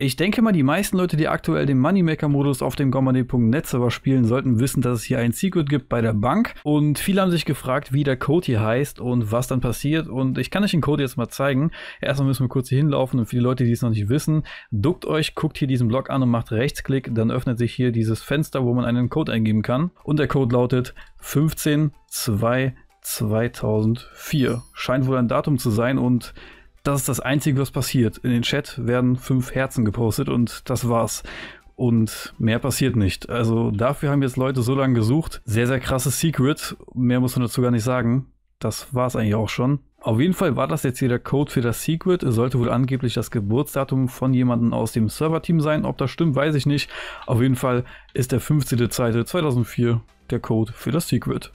Ich denke mal, die meisten Leute, die aktuell den Moneymaker-Modus auf dem Gomade.net Server spielen, sollten wissen, dass es hier ein Secret gibt bei der Bank. Und viele haben sich gefragt, wie der Code hier heißt und was dann passiert. Und ich kann euch den Code jetzt mal zeigen. Erstmal müssen wir kurz hier hinlaufen und für die Leute, die es noch nicht wissen, duckt euch, guckt hier diesen Blog an und macht Rechtsklick. Dann öffnet sich hier dieses Fenster, wo man einen Code eingeben kann. Und der Code lautet 152 2004. Scheint wohl ein Datum zu sein und das ist das Einzige, was passiert. In den Chat werden fünf Herzen gepostet und das war's. Und mehr passiert nicht. Also dafür haben jetzt Leute so lange gesucht. Sehr, sehr krasses Secret. Mehr muss man dazu gar nicht sagen. Das war's eigentlich auch schon. Auf jeden Fall war das jetzt hier der Code für das Secret. Es sollte wohl angeblich das Geburtsdatum von jemandem aus dem Serverteam sein. Ob das stimmt, weiß ich nicht. Auf jeden Fall ist der 15.02.2004 der Code für das Secret.